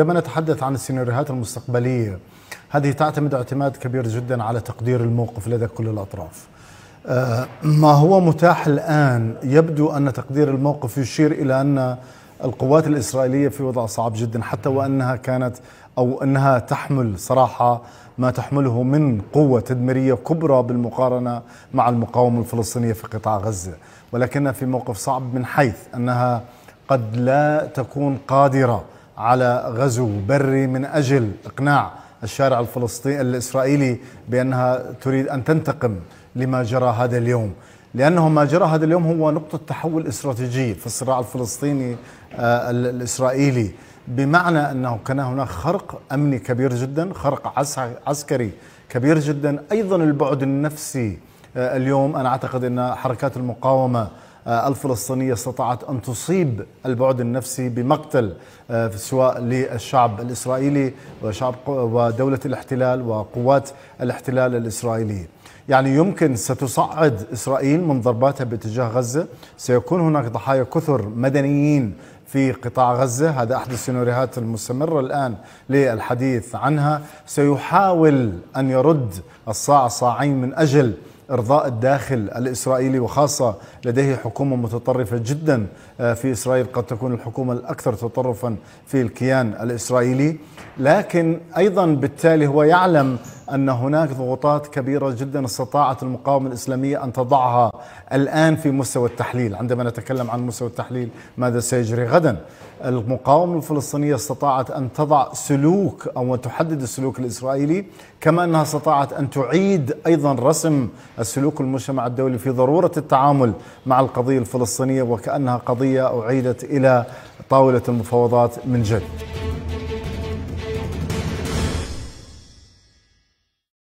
عندما نتحدث عن السيناريوهات المستقبلية هذه تعتمد اعتماد كبير جدا على تقدير الموقف لدى كل الأطراف آه، ما هو متاح الآن يبدو أن تقدير الموقف يشير إلى أن القوات الإسرائيلية في وضع صعب جدا حتى وأنها كانت أو أنها تحمل صراحة ما تحمله من قوة تدميرية كبرى بالمقارنة مع المقاومة الفلسطينية في قطاع غزة ولكنها في موقف صعب من حيث أنها قد لا تكون قادرة على غزو بري من أجل إقناع الشارع الفلسطيني الإسرائيلي بأنها تريد أن تنتقم لما جرى هذا اليوم لأنه ما جرى هذا اليوم هو نقطة تحول استراتيجية في الصراع الفلسطيني آه، الإسرائيلي بمعنى أنه كان هناك خرق أمني كبير جدا خرق عسكري كبير جدا أيضا البعد النفسي آه، اليوم أنا أعتقد أن حركات المقاومة آه، الفلسطينية استطاعت أن تصيب البعد النفسي بمقتل آه، سواء للشعب الإسرائيلي وشعب ودولة الاحتلال وقوات الاحتلال الإسرائيلي يعني يمكن ستصعد إسرائيل من ضرباتها باتجاه غزة سيكون هناك ضحايا كثر مدنيين في قطاع غزة هذا أحد السيناريوهات المستمرة الآن للحديث عنها سيحاول أن يرد الصاع صاعين من أجل إرضاء الداخل الإسرائيلي وخاصة لديه حكومة متطرفة جدا آه، في إسرائيل قد تكون الحكومة الأكثر تطرفا في الكيان الإسرائيلي لكن أيضا بالتالي هو يعلم أن هناك ضغوطات كبيرة جدا استطاعت المقاومة الإسلامية أن تضعها الآن في مستوى التحليل عندما نتكلم عن مستوى التحليل ماذا سيجري غدا المقاومة الفلسطينية استطاعت أن تضع سلوك أو تحدد السلوك الإسرائيلي كما أنها استطاعت أن تعيد أيضا رسم السلوك المجتمع الدولي في ضرورة التعامل مع القضية الفلسطينية وكأنها قضية أعيدت إلى طاولة المفاوضات من جديد.